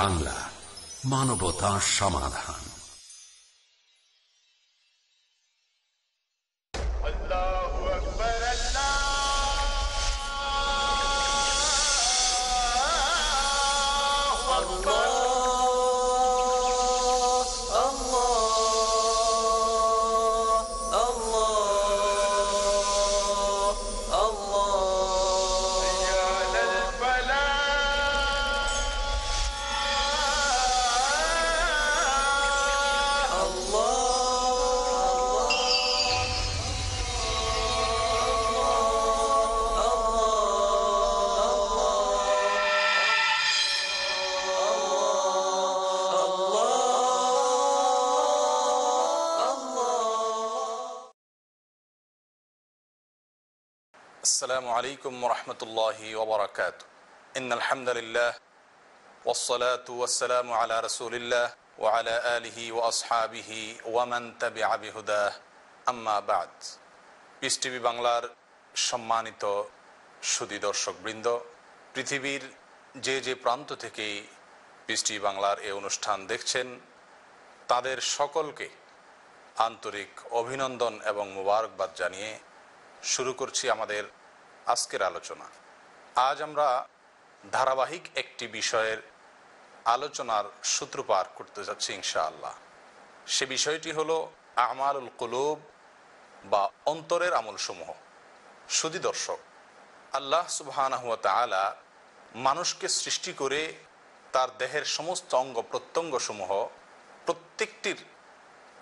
বাংলা মানবতা সমাধান আলাইকুম রহমতুল্লাহি ওবরাকাত ইন আলহামদুলিল্লাহ والصلاة والسلام على رسول الله وعلى آله وأصحابه ومن تبع بهداه أما بعد পিস টিভি বাংলার সম্মানিত সুদী দর্শকবৃন্দ পৃথিবীর যে যে প্রান্ত থেকেই পিস বাংলার এই অনুষ্ঠান দেখছেন তাদের সকলকে আন্তরিক অভিনন্দন এবং মুবারকবাদ জানিয়ে শুরু করছি আমাদের আজকের আলোচনা আজ আমরা ধারাবাহিক একটি বিষয়ের আলোচনার সূত্রপাত করতে যাচ্ছি ইনশাআল্লাহ সে বিষয়টি হলো আমারুল কলুব বা অন্তরের আমলসমূহ সুদী দর্শক আল্লাহ সুবাহানহুয়া তালা মানুষকে সৃষ্টি করে তার দেহের সমস্ত অঙ্গ প্রত্যঙ্গসমূহ প্রত্যেকটির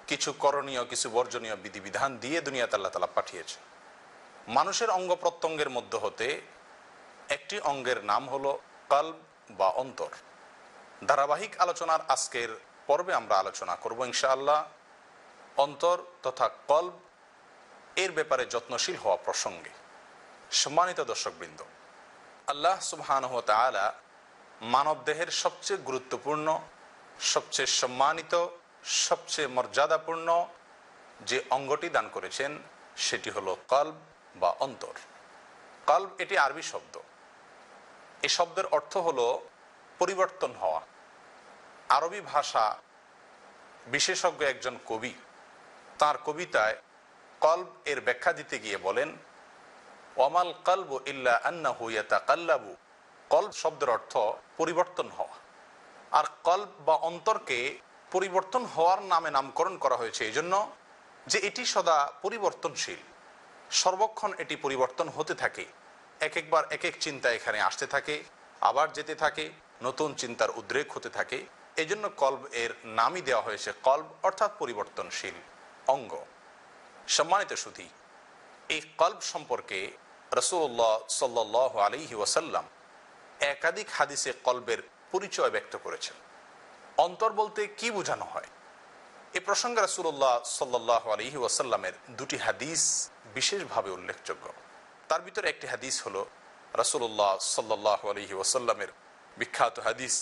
কিছু করণীয় কিছু বর্জনীয় বিধিবিধান দিয়ে দুনিয়াতে আল্লাহ তালা পাঠিয়েছে মানুষের অঙ্গ প্রত্যঙ্গের মধ্যে হতে একটি অঙ্গের নাম হলো কাল বা অন্তর ধারাবাহিক আলোচনার আজকের পর্বে আমরা আলোচনা করব ইনশাআল্লাহ অন্তর তথা কল্ব এর ব্যাপারে যত্নশীল হওয়া প্রসঙ্গে সম্মানিত দর্শকবৃন্দ আল্লাহ সুবহানহ মানব দেহের সবচেয়ে গুরুত্বপূর্ণ সবচেয়ে সম্মানিত সবচেয়ে মর্যাদাপূর্ণ যে অঙ্গটি দান করেছেন সেটি হলো কল্ব বা অন্তর কাল্ব এটি আরবি শব্দ এই শব্দের অর্থ হল পরিবর্তন হওয়া আরবি ভাষা বিশেষজ্ঞ একজন কবি তার কবিতায় কল্ব এর ব্যাখ্যা দিতে গিয়ে বলেন ওমাল কল্ব ইল্লা আন্না হুইয়াতা কাল্লাবু কল্ব শব্দের অর্থ পরিবর্তন হওয়া আর কল্ব বা অন্তরকে পরিবর্তন হওয়ার নামে নামকরণ করা হয়েছে এই জন্য যে এটি সদা পরিবর্তনশীল সর্বক্ষণ এটি পরিবর্তন হতে থাকে এক একবার এক এক চিন্তা এখানে আসতে থাকে আবার যেতে থাকে নতুন চিন্তার উদ্রেক হতে থাকে এজন্য কল্ব এর নামই দেওয়া হয়েছে কল্ব অর্থাৎ পরিবর্তনশীল অঙ্গ সম্মানিত সুধি এই কল্ব সম্পর্কে রসুল্লাহ সাল্লাহ আলিহি ওয়াসাল্লাম একাধিক হাদিসে কল্বের পরিচয় ব্যক্ত করেছেন অন্তর বলতে কি বোঝানো হয় এ প্রসঙ্গে রসুল্লাহ সাল্লাহ আলহি ওয়াসাল্লামের দুটি হাদিস বিশেষভাবে উল্লেখযোগ্য তার ভিতরে একটি হাদিস হল রসুল্লাহ সাল্লাহ আলহি ওসাল্লামের বিখ্যাত হাদিস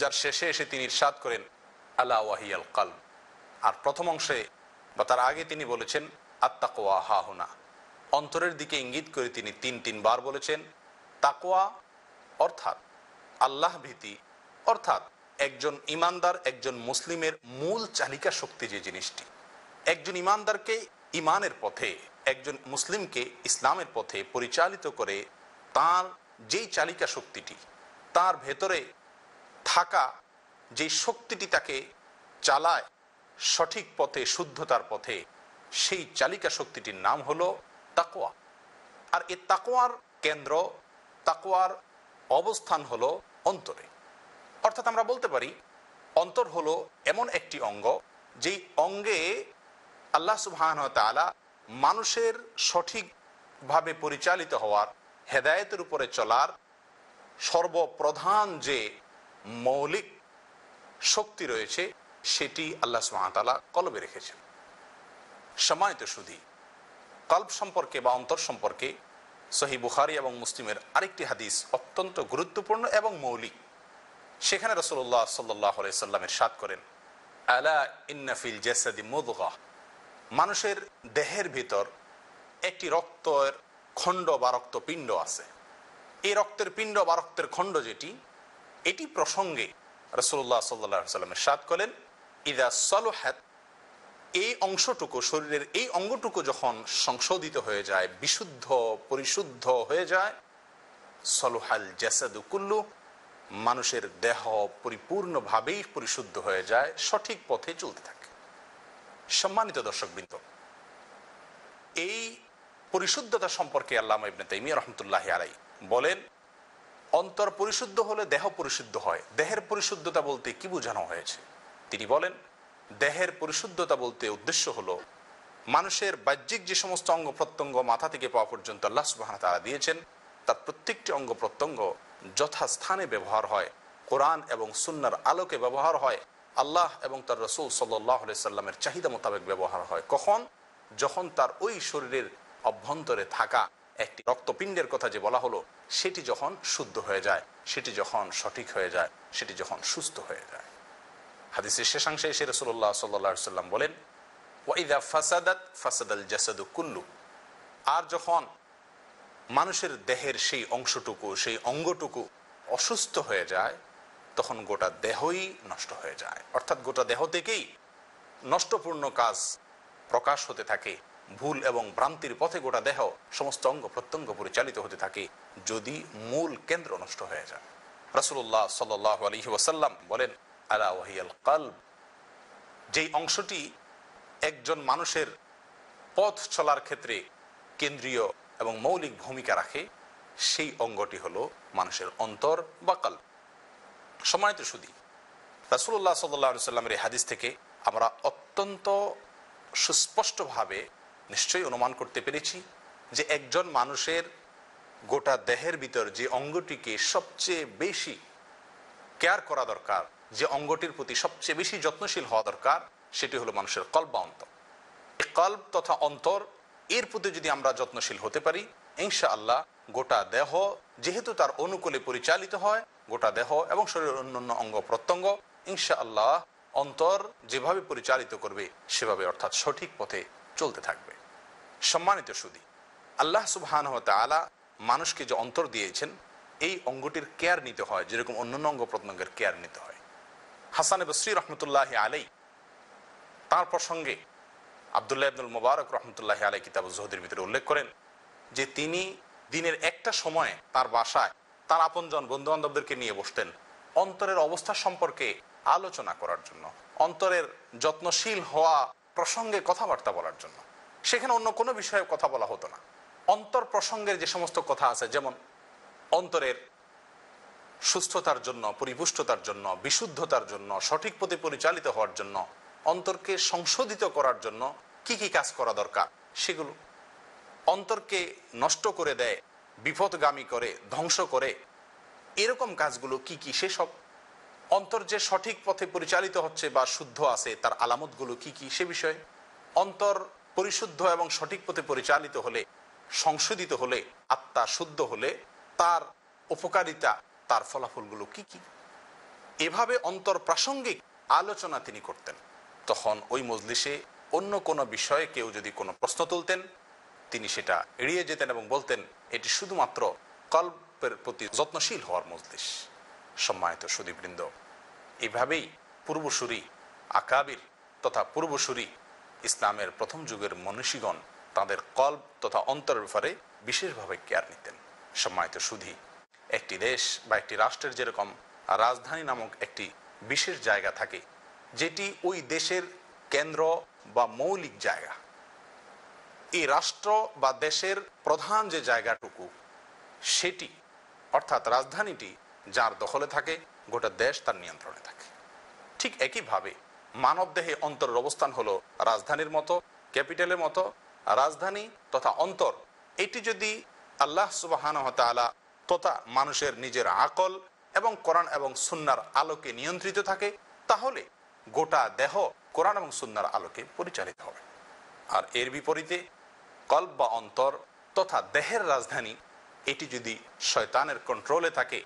যার শেষে এসে তিনি ইরশাদ করেন আলা ওয়াহি আল কাল আর প্রথম অংশে বা তার আগে তিনি বলেছেন আত্মাকোয়া হাহুনা অন্তরের দিকে ইঙ্গিত করে তিনি তিন তিনবার বলেছেন তাকোয়া অর্থাৎ আল্লাহ ভীতি অর্থাৎ একজন ইমানদার একজন মুসলিমের মূল চালিকা শক্তি যে জিনিসটি একজন ইমানদারকে ইমানের পথে একজন মুসলিমকে ইসলামের পথে পরিচালিত করে তার যেই চালিকা শক্তিটি তার ভেতরে থাকা যেই শক্তিটি তাকে চালায় সঠিক পথে শুদ্ধতার পথে সেই চালিকা শক্তিটির নাম হলো তাকোয়া আর এ তাকোয়ার কেন্দ্র তাকোয়ার অবস্থান হলো অন্তরে অর্থাৎ আমরা বলতে পারি অন্তর হলো এমন একটি অঙ্গ যেই অঙ্গে আল্লাহ সুবহান তালা মানুষের সঠিকভাবে পরিচালিত হওয়ার হেদায়েতের উপরে চলার সর্বপ্রধান যে মৌলিক শক্তি রয়েছে সেটি আল্লাহ সুহামতালা কলবে রেখেছেন সম্মানিত সুধি কল্প সম্পর্কে বা অন্তর সম্পর্কে সহি বুখারি এবং মুসলিমের আরেকটি হাদিস অত্যন্ত গুরুত্বপূর্ণ এবং মৌলিক সেখানে রসল্লাহ সাল্লাহ সাল্লামের সাত করেন আলা ইন্নাফিল জেসাদি মদগা মানুষের দেহের ভিতর একটি রক্তের খণ্ড বা রক্তপিণ্ড আছে এই রক্তের পিণ্ড বা রক্তের খণ্ড যেটি এটি প্রসঙ্গে রসুল্লাহ সাল্লা সাল্লামের সাদ করেন ইদা সলোহাত এই অংশটুকু শরীরের এই অঙ্গটুকু যখন সংশোধিত হয়ে যায় বিশুদ্ধ পরিশুদ্ধ হয়ে যায় সলোহাল জ্যাসাদু কুল্লু মানুষের দেহ পরিপূর্ণভাবেই পরিশুদ্ধ হয়ে যায় সঠিক পথে চলতে থাকে সম্মানিত দর্শকবৃন্দ এই পরিশুদ্ধতা সম্পর্কে আল্লামা ইবনে তাইমিয়া রহমতুল্লাহ আলাই বলেন অন্তর পরিশুদ্ধ হলে দেহ পরিশুদ্ধ হয় দেহের পরিশুদ্ধতা বলতে কি বোঝানো হয়েছে তিনি বলেন দেহের পরিশুদ্ধতা বলতে উদ্দেশ্য হলো মানুষের বাহ্যিক যে সমস্ত অঙ্গ প্রত্যঙ্গ মাথা থেকে পাওয়া পর্যন্ত আল্লাহ সুবাহ তারা দিয়েছেন তার প্রত্যেকটি অঙ্গ প্রত্যঙ্গ যথাস্থানে ব্যবহার হয় কোরআন এবং সুন্নার আলোকে ব্যবহার হয় আল্লাহ এবং তার রসুল সাল্লাহ সাল্লামের চাহিদা মোতাবেক ব্যবহার হয় কখন যখন তার ওই শরীরের অভ্যন্তরে থাকা একটি রক্তপিণ্ডের কথা যে বলা হলো সেটি যখন শুদ্ধ হয়ে যায় সেটি যখন সঠিক হয়ে যায় সেটি যখন সুস্থ হয়ে যায় হাদিসের শেষাংশে এসে রসুল্লাহ সাল্লা সাল্লাম বলেন ওয়াইদা ফাসাদাত ফাসাদাল জাসাদু কুল্লু আর যখন মানুষের দেহের সেই অংশটুকু সেই অঙ্গটুকু অসুস্থ হয়ে যায় তখন গোটা দেহই নষ্ট হয়ে যায় অর্থাৎ গোটা দেহ থেকেই নষ্টপূর্ণ কাজ প্রকাশ হতে থাকে ভুল এবং ভ্রান্তির পথে গোটা দেহ সমস্ত অঙ্গ প্রত্যঙ্গ পরিচালিত হতে থাকে যদি মূল কেন্দ্র নষ্ট হয়ে যায় রাসুল্লাহ সাল আলি ওয়াসাল্লাম বলেন আলা ওয়াহিয়াল কাল্ব যেই অংশটি একজন মানুষের পথ চলার ক্ষেত্রে কেন্দ্রীয় এবং মৌলিক ভূমিকা রাখে সেই অঙ্গটি হলো মানুষের অন্তর বা কাল্প সম্মানিত সুদী রাসুল্লাহ সাল্লাহ সাল্লামের এই হাদিস থেকে আমরা অত্যন্ত সুস্পষ্টভাবে নিশ্চয়ই অনুমান করতে পেরেছি যে একজন মানুষের গোটা দেহের ভিতর যে অঙ্গটিকে সবচেয়ে বেশি কেয়ার করা দরকার যে অঙ্গটির প্রতি সবচেয়ে বেশি যত্নশীল হওয়া দরকার সেটি হলো মানুষের কল্প বা অন্তর এই কল্প তথা অন্তর এর প্রতি যদি আমরা যত্নশীল হতে পারি ইনশা আল্লাহ গোটা দেহ যেহেতু তার অনুকূলে পরিচালিত হয় গোটা দেহ এবং শরীরের অন্যান্য অঙ্গ প্রত্যঙ্গ ইনশা আল্লাহ অন্তর যেভাবে পরিচালিত করবে সেভাবে অর্থাৎ সঠিক পথে চলতে থাকবে সম্মানিত সুদী আল্লাহ সুবহান আলা মানুষকে যে অন্তর দিয়েছেন এই অঙ্গটির কেয়ার নিতে হয় যেরকম অন্যান্য অঙ্গ প্রত্যঙ্গের কেয়ার নিতে হয় হাসান শ্রী রহমতুল্লাহ আলাই তার প্রসঙ্গে আবদুল্লাহ আব্দুল মুবারক রহমতুল্লাহ আলাই কিতাব জহদের ভিতরে উল্লেখ করেন যে তিনি দিনের একটা সময়ে তার বাসায় তার আপনজন বন্ধু বান্ধবদেরকে নিয়ে বসতেন অন্তরের অবস্থা সম্পর্কে আলোচনা করার জন্য অন্তরের যত্নশীল হওয়া প্রসঙ্গে কথাবার্তা বলার জন্য সেখানে অন্য কোনো বিষয়ে কথা বলা হতো না অন্তর প্রসঙ্গের যে সমস্ত কথা আছে যেমন অন্তরের সুস্থতার জন্য পরিপুষ্টতার জন্য বিশুদ্ধতার জন্য সঠিক পথে পরিচালিত হওয়ার জন্য অন্তরকে সংশোধিত করার জন্য কি কি কাজ করা দরকার সেগুলো অন্তরকে নষ্ট করে দেয় বিপদগামী করে ধ্বংস করে এরকম কাজগুলো কি কি সেসব অন্তর যে সঠিক পথে পরিচালিত হচ্ছে বা শুদ্ধ আছে তার আলামতগুলো কি কি সে বিষয়ে অন্তর পরিশুদ্ধ এবং সঠিক পথে পরিচালিত হলে সংশোধিত হলে আত্মা শুদ্ধ হলে তার উপকারিতা তার ফলাফলগুলো কি কি এভাবে অন্তর প্রাসঙ্গিক আলোচনা তিনি করতেন তখন ওই মজলিসে অন্য কোনো বিষয়ে কেউ যদি কোনো প্রশ্ন তুলতেন তিনি সেটা এড়িয়ে যেতেন এবং বলতেন এটি শুধুমাত্র কল্পের প্রতি যত্নশীল হওয়ার মজলিস সম্মানিত সুদীপবৃন্দ এভাবেই পূর্বসুরী আকাবির তথা পূর্বসূরি ইসলামের প্রথম যুগের মনীষীগণ তাদের কল্প তথা অন্তরের ব্যাপারে বিশেষভাবে কেয়ার নিতেন সম্মানিত সুধী একটি দেশ বা একটি রাষ্ট্রের যেরকম রাজধানী নামক একটি বিশেষ জায়গা থাকে যেটি ওই দেশের কেন্দ্র বা মৌলিক জায়গা এই রাষ্ট্র বা দেশের প্রধান যে জায়গাটুকু সেটি অর্থাৎ রাজধানীটি যার দখলে থাকে গোটা দেশ তার নিয়ন্ত্রণে থাকে ঠিক একইভাবে মানবদেহে অন্তরের অবস্থান হলো রাজধানীর মতো ক্যাপিটালের মতো রাজধানী তথা অন্তর এটি যদি আল্লাহ সুবাহান হতালা তথা মানুষের নিজের আকল এবং কোরআন এবং সুন্নার আলোকে নিয়ন্ত্রিত থাকে তাহলে গোটা দেহ কোরআন এবং সুন্নার আলোকে পরিচালিত হবে আর এর বিপরীতে কল্প বা অন্তর তথা দেহের রাজধানী এটি যদি শয়তানের কন্ট্রোলে থাকে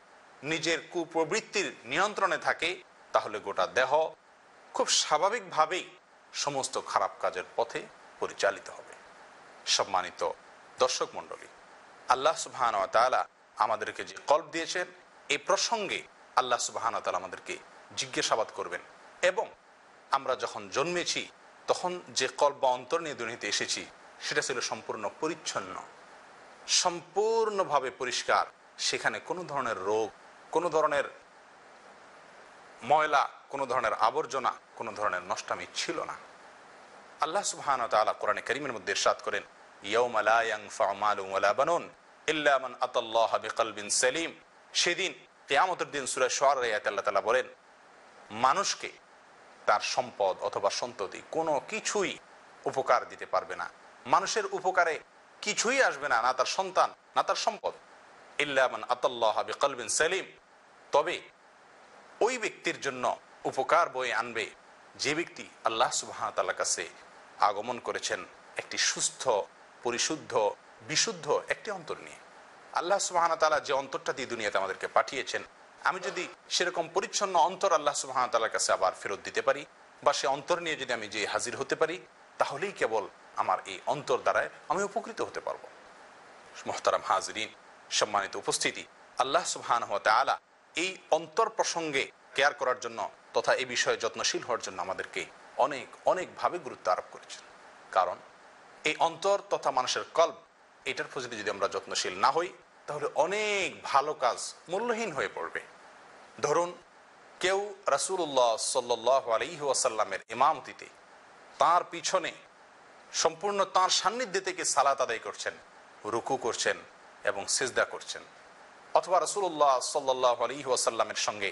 নিজের কুপ্রবৃত্তির নিয়ন্ত্রণে থাকে তাহলে গোটা দেহ খুব স্বাভাবিকভাবেই সমস্ত খারাপ কাজের পথে পরিচালিত হবে সম্মানিত দর্শক মণ্ডলী আল্লাহ সুবাহান আমাদেরকে যে কল্প দিয়েছেন এই প্রসঙ্গে আল্লাহ সুবাহান তালা আমাদেরকে জিজ্ঞাসাবাদ করবেন এবং আমরা যখন জন্মেছি তখন যে কল্প বা অন্তর নিয়ে দুর্নীতি এসেছি সেটা ছিল সম্পূর্ণ পরিচ্ছন্ন সম্পূর্ণভাবে পরিষ্কার সেখানে কোনো ধরনের রোগ কোনো ধরনের ময়লা কোনো ধরনের আবর্জনা কোনো ধরনের নষ্টামি ছিল না আল্লাহ সুহান তালা কোরআনে করিমের মধ্যে সাত করেন সেলিম সেদিন কেয়ামতের দিন সুরা সোয়ার আল্লাহ তালা বলেন মানুষকে তার সম্পদ অথবা সন্ততি কোনো কিছুই উপকার দিতে পারবে না মানুষের উপকারে কিছুই আসবে না না তার সন্তান না তার সম্পদ ইল্লামান আতাল্লাহ কলবিন সেলিম তবে ওই ব্যক্তির জন্য উপকার বয়ে আনবে যে ব্যক্তি আল্লাহ সুবাহতাল্লাহ কাছে আগমন করেছেন একটি সুস্থ পরিশুদ্ধ বিশুদ্ধ একটি অন্তর নিয়ে আল্লাহ সুবাহতালা যে অন্তরটা দিয়ে দুনিয়াতে আমাদেরকে পাঠিয়েছেন আমি যদি সেরকম পরিচ্ছন্ন অন্তর আল্লাহ সুবাহতালার কাছে আবার ফেরত দিতে পারি বা সে অন্তর নিয়ে যদি আমি যে হাজির হতে পারি তাহলেই কেবল আমার এই অন্তর দ্বারায় আমি উপকৃত হতে পারবো মোহতারাম হাজরিন সম্মানিত উপস্থিতি আল্লাহ সুবহান আলা এই অন্তর প্রসঙ্গে কেয়ার করার জন্য তথা এই বিষয়ে যত্নশীল হওয়ার জন্য আমাদেরকে অনেক অনেকভাবে গুরুত্ব আরোপ করেছেন কারণ এই অন্তর তথা মানুষের কল্প এটার প্রতি যদি আমরা যত্নশীল না হই তাহলে অনেক ভালো কাজ মূল্যহীন হয়ে পড়বে ধরুন কেউ রাসুল্লাহ সাল্লি ওয়াসাল্লামের ইমামতিতে তার পিছনে সম্পূর্ণ তাঁর সান্নিধ্যে থেকে সালাত আদায় করছেন রুকু করছেন এবং সিজদা করছেন অথবা রসুল্লাহ সাল্লাহ আলী ওয়াসাল্লামের সঙ্গে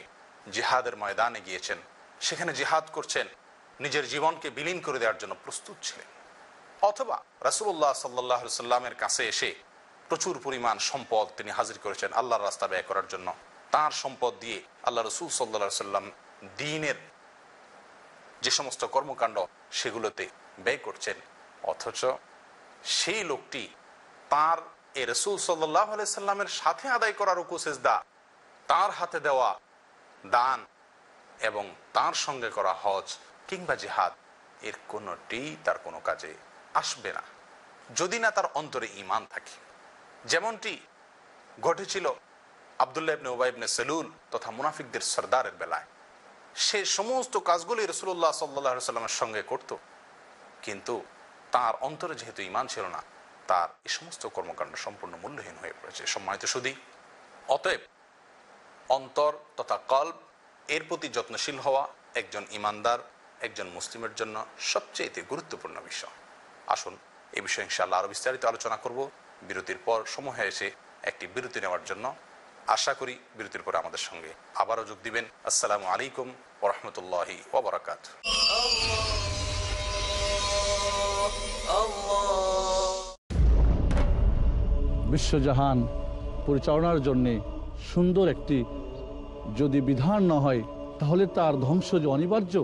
জিহাদের ময়দানে গিয়েছেন সেখানে জিহাদ করছেন নিজের জীবনকে বিলীন করে দেওয়ার জন্য প্রস্তুত ছিলেন অথবা রাসুল্লাহ সাল্লাহ সাল্লামের কাছে এসে প্রচুর পরিমাণ সম্পদ তিনি হাজির করেছেন আল্লাহর রাস্তা ব্যয় করার জন্য তার সম্পদ দিয়ে আল্লাহ রসুল সাল্লা সাল্লাম দিনের যে সমস্ত কর্মকাণ্ড সেগুলোতে ব্যয় করছেন অথচ সেই লোকটি তার এ রসুল সাল্লাহ সাল্লামের সাথে আদায় করার রুকু সেজদা তার হাতে দেওয়া দান এবং তার সঙ্গে করা হজ কিংবা জেহাদ এর কোনোটি তার কোনো কাজে আসবে না যদি না তার অন্তরে ইমান থাকে যেমনটি ঘটেছিল আবদুল্লাহ ইবনে ওবাইবনে সেলুল তথা মুনাফিকদের সর্দারের বেলায় সে সমস্ত কাজগুলি রসুল্লাহ সাল্লাহ সাল্লামের সঙ্গে করত কিন্তু তার অন্তরে যেহেতু ইমান ছিল না তার এই সমস্ত কর্মকাণ্ড সম্পূর্ণ মূল্যহীন হয়ে পড়েছে সম্মানিত সুদী অতএব অন্তর তথা কল্প এর প্রতি যত্নশীল হওয়া একজন ইমানদার একজন মুসলিমের জন্য সবচেয়ে গুরুত্বপূর্ণ বিষয় আসুন এ বিষয়ে ইনশাল্লাহ আরও বিস্তারিত আলোচনা করব বিরতির পর সময় এসে একটি বিরতি নেওয়ার জন্য আশা করি বিরতির পরে আমাদের সঙ্গে আবারও যোগ দিবেন আসসালামু আলাইকুম ওরহমতুল্লাহি ওবরাকাত বিশ্বজাহান পরিচালনার জন্যে সুন্দর একটি যদি বিধান না হয় তাহলে তার ধ্বংস যে অনিবার্য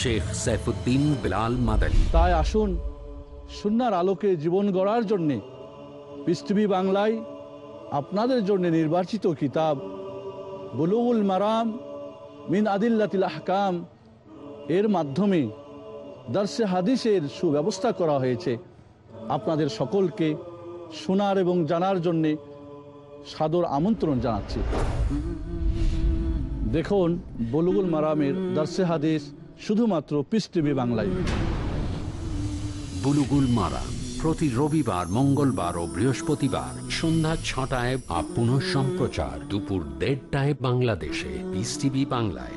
শেখ সাইফুদ্দিন বিলাল মাদারি তাই আসুন সুনার আলোকে জীবন গড়ার জন্যে পৃথিবী বাংলায় আপনাদের জন্য নির্বাচিত কিতাব বুলুল মারাম মিন আদিল্লাতিল আহকাম এর মাধ্যমে দার্সে হাদিসের সুব্যবস্থা করা হয়েছে আপনাদের সকলকে শোনার এবং জানার জন্যে সাদর আমন্ত্রণ জানাচ্ছি দেখুন বলুগুল মারামের দার্সে হাদিস শুধুমাত্র পিস টিভি বাংলায় বুলুগুল মারা প্রতি রবিবার মঙ্গলবার ও বৃহস্পতিবার সন্ধ্যা ছটায় আপ সম্প্রচার দুপুর দেড়টায় বাংলাদেশে পিস টিভি বাংলায়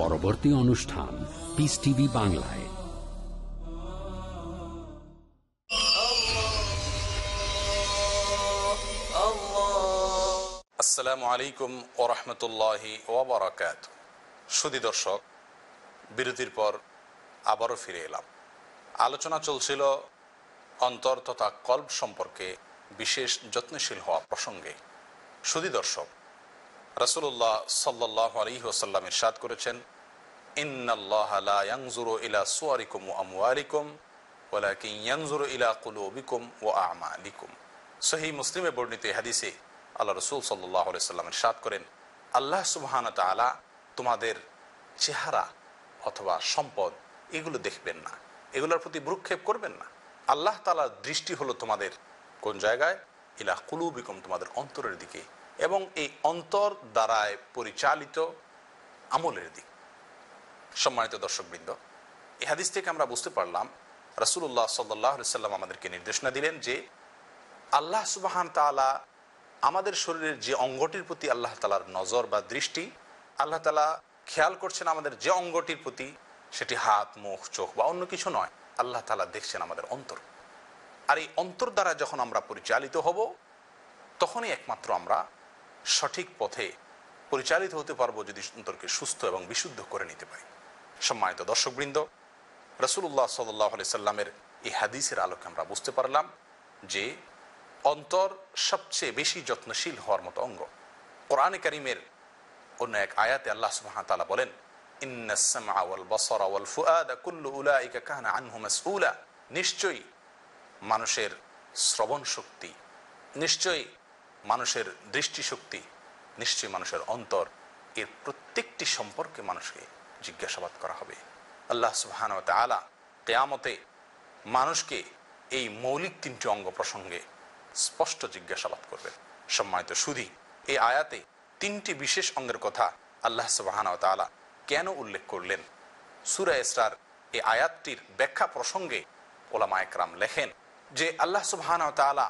পরবর্তী অনুষ্ঠান পিস টিভি বাংলায় আসসালামু আলাইকুম ও রহমতুল্লাহি ওবরাকাত সুদী দর্শক বিরতির পর আবারও ফিরে এলাম আলোচনা চলছিল অন্তর তথা কল্প সম্পর্কে বিশেষ যত্নশীল হওয়া প্রসঙ্গে সুদী দর্শক রসুল্লাহ সাল্লাহ আলী ওসাল্লাম ইরশাদ করেছেন ইলা ইলা মুসলিমে বর্ণিত আল্লাহ রসুল করেন আল্লাহ তোমাদের চেহারা অথবা সম্পদ এগুলো দেখবেন না এগুলোর প্রতি ভ্রুক্ষেপ করবেন না আল্লাহ তালার দৃষ্টি হলো তোমাদের কোন জায়গায় ইলা কুলুবিকুম তোমাদের অন্তরের দিকে এবং এই অন্তর দ্বারায় পরিচালিত আমলের দিক সম্মানিত দর্শকবৃন্দ এ হাদিস থেকে আমরা বুঝতে পারলাম রাসুল্লাহ সাল্লাহ সাল্লাম আমাদেরকে নির্দেশনা দিলেন যে আল্লাহ সুবাহান তালা আমাদের শরীরের যে অঙ্গটির প্রতি আল্লাহ তালার নজর বা দৃষ্টি আল্লাহ তালা খেয়াল করছেন আমাদের যে অঙ্গটির প্রতি সেটি হাত মুখ চোখ বা অন্য কিছু নয় আল্লাহ তালা দেখছেন আমাদের অন্তর আর এই অন্তর দ্বারা যখন আমরা পরিচালিত হব তখনই একমাত্র আমরা সঠিক পথে পরিচালিত হতে পারবো যদি অন্তরকে সুস্থ এবং বিশুদ্ধ করে নিতে পারি সম্মানিত দর্শকবৃন্দ রসুল্লাহ সাল্লাহ আলি সাল্লামের এই হাদিসের আলোকে আমরা বুঝতে পারলাম যে অন্তর সবচেয়ে বেশি যত্নশীল হওয়ার মতো অঙ্গ কোরআনে করিমের অন্য এক আয়াতে আল্লাহ সুহামতালা বলেন নিশ্চয়ই মানুষের শ্রবণ শক্তি নিশ্চয়ই মানুষের দৃষ্টিশক্তি নিশ্চয়ই মানুষের অন্তর এর প্রত্যেকটি সম্পর্কে মানুষকে জিজ্ঞাসাবাদ করা হবে আল্লাহ সুবাহানত আলা কেয়ামতে মানুষকে এই মৌলিক তিনটি অঙ্গ প্রসঙ্গে স্পষ্ট জিজ্ঞাসাবাদ করবেন সম্মানিত সুধি এই আয়াতে তিনটি বিশেষ অঙ্গের কথা আল্লাহ সুবাহানত আলা কেন উল্লেখ করলেন সুরা এসরার এই আয়াতটির ব্যাখ্যা প্রসঙ্গে ওলামা একরাম লেখেন যে আল্লাহ সুবাহানত আলা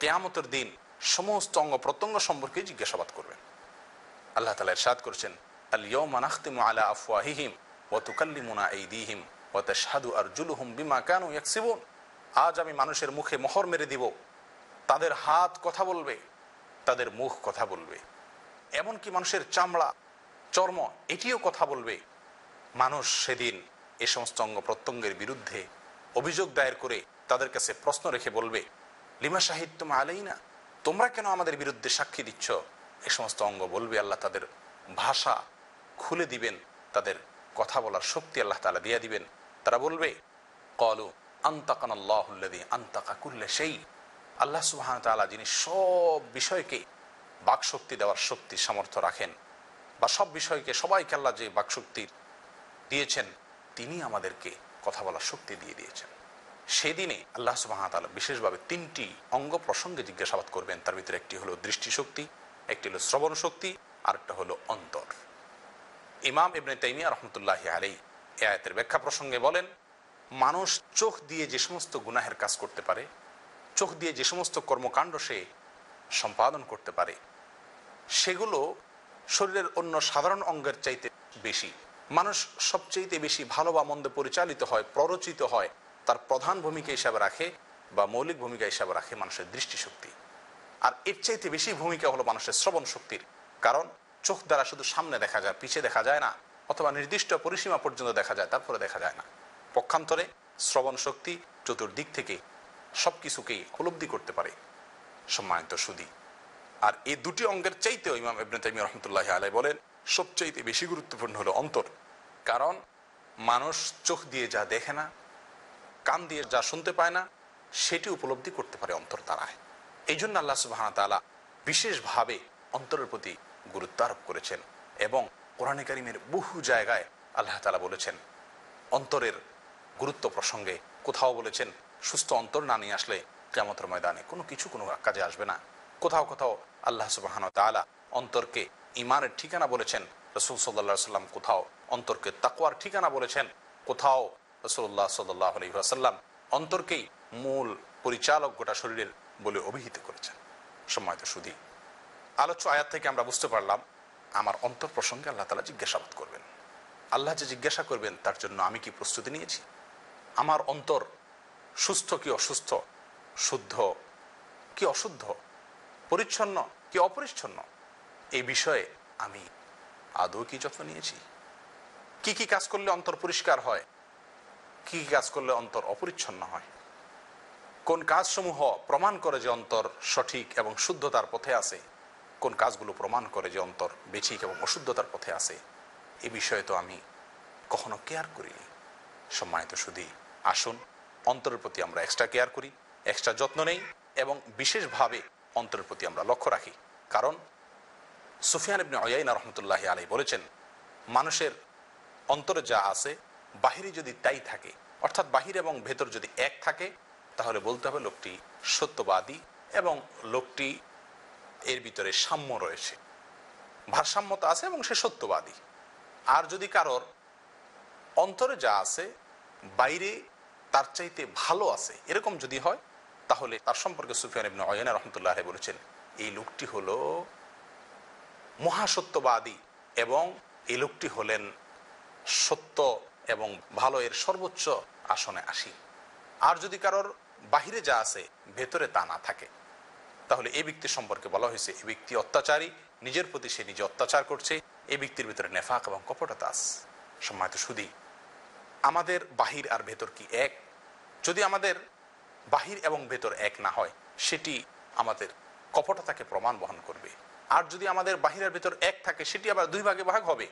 কেয়ামতের দিন সমস্ত অঙ্গ প্রত্যঙ্গ সম্পর্কে জিজ্ঞাসাবাদ করবেন আল্লাহ তালা ইরশাদ করেছেন আলিয়াও এই দিহিম আর জুলুহুম বিমা কেন আজ আমি মানুষের মুখে মোহর মেরে দিব তাদের হাত কথা বলবে তাদের মুখ কথা বলবে এমনকি মানুষের চামড়া চর্ম এটিও কথা বলবে মানুষ সেদিন এ সমস্ত অঙ্গ প্রত্যঙ্গের বিরুদ্ধে অভিযোগ দায়ের করে তাদের কাছে প্রশ্ন রেখে বলবে লিমা সাহিত্য আলেই না তোমরা কেন আমাদের বিরুদ্ধে সাক্ষী দিচ্ছ এ সমস্ত অঙ্গ বলবে আল্লাহ তাদের ভাষা খুলে দিবেন তাদের কথা বলার শক্তি আল্লাহ তালা দিয়ে দিবেন তারা বলবে কলু আন্তাকান্লাহুল্লাদি আন্তাকা কুল্লে সেই আল্লাহ সুহান তালা যিনি সব বিষয়কে বাকশক্তি দেওয়ার শক্তি সামর্থ্য রাখেন বা সব বিষয়কে সবাইকে আল্লাহ যে বাকশক্তির দিয়েছেন তিনি আমাদেরকে কথা বলার শক্তি দিয়ে দিয়েছেন সেদিনে আল্লাহ সুবাহতাল বিশেষভাবে তিনটি অঙ্গ প্রসঙ্গে জিজ্ঞাসাবাদ করবেন তার ভিতরে একটি হলো দৃষ্টিশক্তি একটি হলো শ্রবণ শক্তি আরেকটা হলো অন্তর ইমাম ইবনে তাইমিয়া রহমতুল্লাহ আলী এ আয়াতের ব্যাখ্যা প্রসঙ্গে বলেন মানুষ চোখ দিয়ে যে সমস্ত গুনাহের কাজ করতে পারে চোখ দিয়ে যে সমস্ত কর্মকাণ্ড সে সম্পাদন করতে পারে সেগুলো শরীরের অন্য সাধারণ অঙ্গের চাইতে বেশি মানুষ সবচেয়ে বেশি ভালো বা মন্দ পরিচালিত হয় প্ররোচিত হয় তার প্রধান ভূমিকা হিসাবে রাখে বা মৌলিক ভূমিকা হিসাবে রাখে মানুষের দৃষ্টিশক্তি আর এর চাইতে বেশি ভূমিকা হলো মানুষের শ্রবণ শক্তির কারণ চোখ দ্বারা শুধু সামনে দেখা যায় পিছে দেখা যায় না অথবা নির্দিষ্ট পরিসীমা পর্যন্ত দেখা যায় তারপরে দেখা যায় না পক্ষান্তরে শ্রবণ শক্তি চতুর্দিক থেকে সব কিছুকেই উপলব্ধি করতে পারে সম্মানিত সুদী আর এই দুটি অঙ্গের চাইতেও ইমাম ইবনে তাইমি রহমতুল্লাহ আলাই বলেন সবচাইতে বেশি গুরুত্বপূর্ণ হলো অন্তর কারণ মানুষ চোখ দিয়ে যা দেখে না কান দিয়ে যা শুনতে পায় না সেটি উপলব্ধি করতে পারে অন্তর তারায় এই জন্য আল্লাহ সুবাহতালা বিশেষভাবে অন্তরের প্রতি গুরুত্ব আরোপ করেছেন এবং কোরআনে কারিমের বহু জায়গায় আল্লাহ তালা বলেছেন অন্তরের গুরুত্ব প্রসঙ্গে কোথাও বলেছেন সুস্থ অন্তর না নিয়ে আসলে কেমতের ময়দানে কোনো কিছু কোনো কাজে আসবে না কোথাও কোথাও আল্লাহ সুবাহান তালা অন্তরকে ইমানের ঠিকানা বলেছেন রসুল সাল্লা সাল্লাম কোথাও অন্তরকে তাকুয়ার ঠিকানা বলেছেন কোথাও রসুল্লাহ সাল্লাহ আলী আসাল্লাম অন্তরকেই মূল পরিচালক গোটা শরীরের বলে অভিহিত করেছেন সময় তো শুধু আলোচ্য আয়াত থেকে আমরা বুঝতে পারলাম আমার অন্তর প্রসঙ্গে আল্লাহ তালা জিজ্ঞাসাবাদ করবেন আল্লাহ যে জিজ্ঞাসা করবেন তার জন্য আমি কি প্রস্তুতি নিয়েছি আমার অন্তর সুস্থ কি অসুস্থ শুদ্ধ কি অশুদ্ধ পরিচ্ছন্ন কি অপরিচ্ছন্ন এই বিষয়ে আমি আদৌ কি যত্ন নিয়েছি কি কি কাজ করলে অন্তর পরিষ্কার হয় কি কাজ করলে অন্তর অপরিচ্ছন্ন হয় কোন কাজসমূহ প্রমাণ করে যে অন্তর সঠিক এবং শুদ্ধতার পথে আছে কোন কাজগুলো প্রমাণ করে যে অন্তর বেঠিক এবং অশুদ্ধতার পথে আছে এ বিষয়ে তো আমি কখনো কেয়ার করিনি সম্মানিত শুধু আসুন অন্তরের প্রতি আমরা এক্সট্রা কেয়ার করি এক্সট্রা যত্ন নেই এবং বিশেষভাবে অন্তরের প্রতি আমরা লক্ষ্য রাখি কারণ সুফিয়ান ইবনে অয়াইনা রহমতুল্লাহ আলী বলেছেন মানুষের অন্তরে যা আছে বাহিরে যদি তাই থাকে অর্থাৎ বাহির এবং ভেতর যদি এক থাকে তাহলে বলতে হবে লোকটি সত্যবাদী এবং লোকটি এর ভিতরে সাম্য রয়েছে ভারসাম্যতা আছে এবং সে সত্যবাদী আর যদি কারোর অন্তরে যা আছে বাইরে তার চাইতে ভালো আছে এরকম যদি হয় তাহলে তার সম্পর্কে সুফিয়ান ইবনে অয়না রহমতুল্লাহ বলেছেন এই লোকটি হল মহাসত্যবাদী এবং এই লোকটি হলেন সত্য এবং ভালো এর সর্বোচ্চ আসনে আসি আর যদি কারোর বাহিরে যা আছে ভেতরে তা না থাকে তাহলে এই ব্যক্তি সম্পর্কে বলা হয়েছে এই ব্যক্তি অত্যাচারী নিজের প্রতি সে নিজে অত্যাচার করছে এই ব্যক্তির ভিতরে নেফাক এবং কপটতা আস সম্মানিত শুধুই আমাদের বাহির আর ভেতর কি এক যদি আমাদের বাহির এবং ভেতর এক না হয় সেটি আমাদের কপটতাকে প্রমাণ বহন করবে আর যদি আমাদের বাহিরের ভেতর এক থাকে সেটি আবার দুই ভাগে ভাগ হবে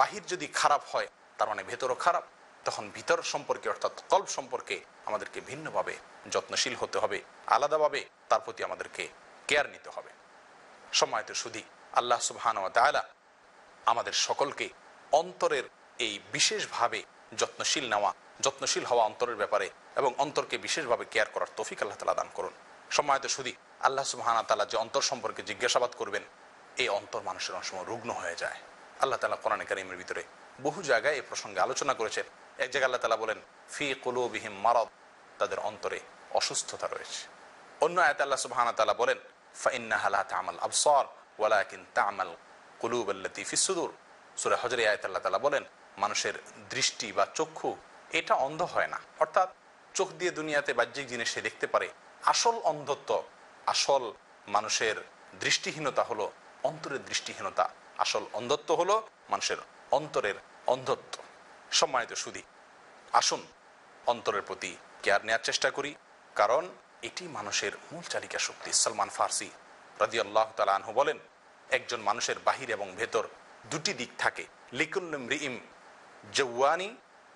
বাহির যদি খারাপ হয় তার মানে ভেতরও খারাপ তখন ভিতর সম্পর্কে অর্থাৎ কল্প সম্পর্কে আমাদেরকে ভিন্নভাবে যত্নশীল হতে হবে আলাদাভাবে তার প্রতি আমাদেরকে কেয়ার নিতে হবে সময়তে শুধু আল্লাহ ও তালা আমাদের সকলকে অন্তরের এই বিশেষভাবে যত্নশীল নেওয়া যত্নশীল হওয়া অন্তরের ব্যাপারে এবং অন্তরকে বিশেষভাবে কেয়ার করার তফিক আল্লাহ তালা দান করুন সময়তে শুধু আল্লাহ সুবাহানা তালা যে অন্তর সম্পর্কে জিজ্ঞাসাবাদ করবেন এই অন্তর মানুষের অনেক সময় রুগ্ন হয়ে যায় আল্লাহ তালা কোরআন কারিমের ভিতরে বহু জায়গায় এ প্রসঙ্গে আলোচনা করেছেন এক জায়গায় আল্লাহ তালা বলেন ফি কলু বিহিম মারদ তাদের অন্তরে অসুস্থতা রয়েছে অন্য আয়াত আল্লাহ সুবাহানা তালা বলেন ফাইন্নাহালা তামাল আবসর তামাল কলুব ফিসুদুর সুরে হজরে আয়াত তালা বলেন মানুষের দৃষ্টি বা চক্ষু এটা অন্ধ হয় না অর্থাৎ চোখ দিয়ে দুনিয়াতে বাহ্যিক জিনিস সে দেখতে পারে আসল অন্ধত্ব আসল মানুষের দৃষ্টিহীনতা হলো অন্তরের দৃষ্টিহীনতা আসল অন্ধত্ব হলো মানুষের অন্তরের অন্ধত্ব সম্মানিত সুদী আসুন অন্তরের প্রতি কেয়ার নেওয়ার চেষ্টা করি কারণ এটি মানুষের মূল চালিকা শক্তি সলমান ফার্সি রাজি আল্লাহ তালহু বলেন একজন মানুষের বাহির এবং ভেতর দুটি দিক থাকে রিম জৌয়ানি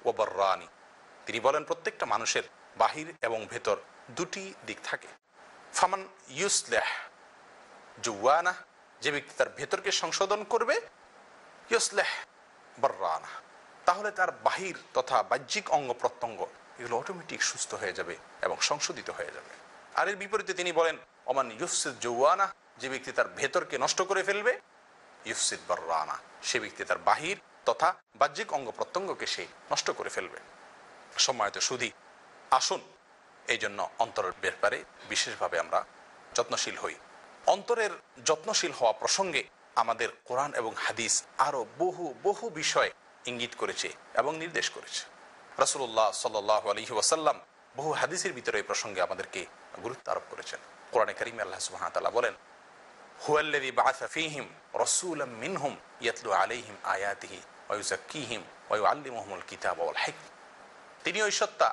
ও বর্রানি তিনি বলেন প্রত্যেকটা মানুষের বাহির এবং ভেতর দুটি দিক থাকে ফামান ইউসলেহ জুয়ানা যে ব্যক্তি তার ভেতরকে সংশোধন করবে ইউসলেহ বর্রানা তাহলে তার বাহির তথা বাহ্যিক অঙ্গ প্রত্যঙ্গ এগুলো অটোমেটিক সুস্থ হয়ে যাবে এবং সংশোধিত হয়ে যাবে আর এর বিপরীতে তিনি বলেন অমান ইউসিদ জৌয়ানা যে ব্যক্তি তার ভেতরকে নষ্ট করে ফেলবে ইউসিদ বর্রানা সে ব্যক্তি তার বাহির তথা বাহ্যিক অঙ্গ প্রত্যঙ্গকে সে নষ্ট করে ফেলবে সময়ত সুধী আসুন এই জন্য অন্তরের ব্যাপারে বিশেষভাবে আমরা যত্নশীল হই অন্তরের যত্নশীল হওয়া প্রসঙ্গে আমাদের কোরআন এবং হাদিস আরও বহু বহু বিষয় ইঙ্গিত করেছে এবং নির্দেশ করেছে রসুল্লাহ সাল্লাহ আলহি ওয়াসাল্লাম বহু হাদিসের ভিতরে এই প্রসঙ্গে আমাদেরকে গুরুত্ব আরোপ করেছেন কোরআনে করিম আল্লাহ সুহামতাল্লাহ বলেন হুয়াল্লাদি বাফিহিম রসুলাম মিনহুম ইয়াতলু আলিহিম আয়াতিহি ওয়ুজাক্কিহিম ওয়ু আল্লিমহমুল কিতাব হাইক তিনি ওই সত্তা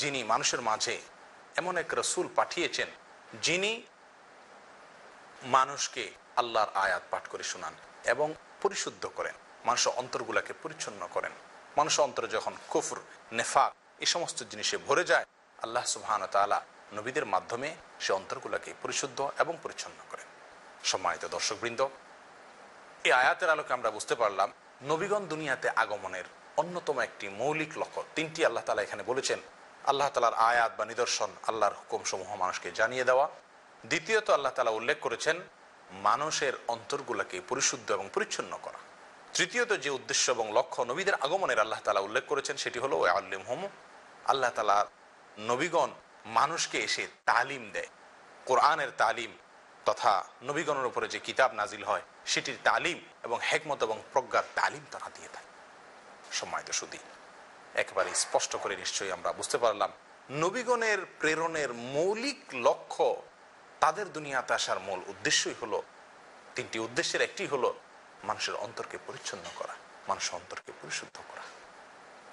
যিনি মানুষের মাঝে এমন এক রসুল পাঠিয়েছেন যিনি মানুষকে আল্লাহর আয়াত পাঠ করে শোনান এবং পরিশুদ্ধ করেন মানুষ অন্তরগুলাকে পরিচ্ছন্ন করেন মানুষ অন্তরে যখন কুফর নেফাক এই সমস্ত জিনিসে ভরে যায় আল্লাহ সুবহান তালা নবীদের মাধ্যমে সে অন্তরগুলাকে পরিশুদ্ধ এবং পরিচ্ছন্ন করেন সম্মানিত দর্শকবৃন্দ এই আয়াতের আলোকে আমরা বুঝতে পারলাম নবীগণ দুনিয়াতে আগমনের অন্যতম একটি মৌলিক লক্ষ্য তিনটি আল্লাহ তালা এখানে বলেছেন আল্লাহ তালার আয়াত বা নিদর্শন আল্লাহর হুকুমসমূহ মানুষকে জানিয়ে দেওয়া দ্বিতীয়ত আল্লাহ তালা উল্লেখ করেছেন মানুষের অন্তরগুলোকে পরিশুদ্ধ এবং পরিচ্ছন্ন করা তৃতীয়ত যে উদ্দেশ্য এবং লক্ষ্য নবীদের আগমনের আল্লাহ তালা উল্লেখ করেছেন সেটি হলো আল্লিম হোম আল্লাহ তালা নবীগণ মানুষকে এসে তালিম দেয় কোরআনের তালিম তথা নবীগণের উপরে যে কিতাব নাজিল হয় সেটির তালিম এবং হেকমত এবং প্রজ্ঞার তালিম তারা দিয়ে দেয় সময় তো শুধু একেবারে স্পষ্ট করে নিশ্চয়ই আমরা বুঝতে পারলাম নবীগণের প্রেরণের মৌলিক লক্ষ্য তাদের দুনিয়াতে আসার মূল উদ্দেশ্যই হলো তিনটি উদ্দেশ্যের একটি হলো মানুষের অন্তরকে পরিচ্ছন্ন করা মানুষের অন্তরকে পরিশুদ্ধ করা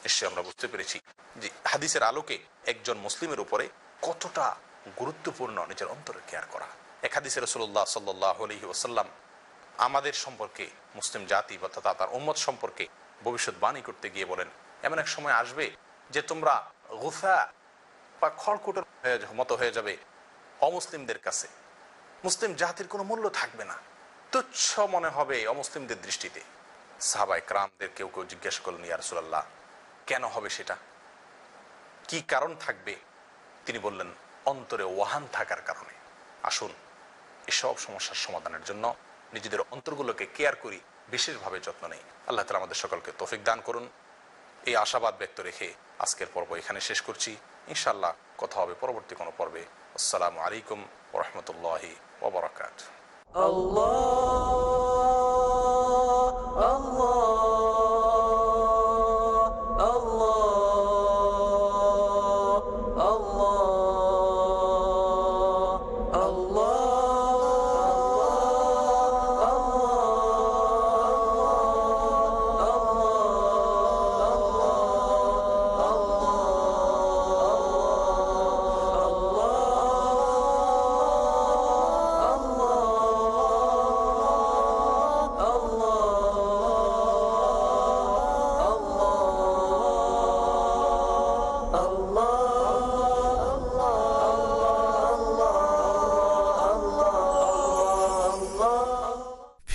নিশ্চয়ই আমরা বুঝতে পেরেছি যে হাদিসের আলোকে একজন মুসলিমের উপরে কতটা গুরুত্বপূর্ণ নিজের অন্তরের কেয়ার করা এক হাদিসের রসুল্লাহ সাল্লাহ আলহি ওসাল্লাম আমাদের সম্পর্কে মুসলিম জাতি বা তথা তার উম্মত সম্পর্কে ভবিষ্যৎবাণী করতে গিয়ে বলেন এমন এক সময় আসবে যে তোমরা গুফা বা খড়কুটের মতো হয়ে যাবে অমুসলিমদের কাছে মুসলিম জাতির কোনো মূল্য থাকবে না তুচ্ছ মনে হবে অমুসলিমদের দৃষ্টিতে সাহাবায় ক্রামদের কেউ কেউ জিজ্ঞেস করলেন ইয়ারসুল্লাহ কেন হবে সেটা কি কারণ থাকবে তিনি বললেন অন্তরে ওয়াহান থাকার কারণে আসুন এসব সমস্যার সমাধানের জন্য নিজেদের অন্তরগুলোকে কেয়ার করি বিশেষভাবে যত্ন নেই আল্লাহ তালা আমাদের সকলকে তৌফিক দান করুন এই আশাবাদ ব্যক্ত রেখে আজকের পর্ব এখানে শেষ করছি ইনশাল্লাহ কথা হবে পরবর্তী কোনো পর্বে আসসালামু আলাইকুম রহমতুল্লাহি ওবরাকাত আল্লাহ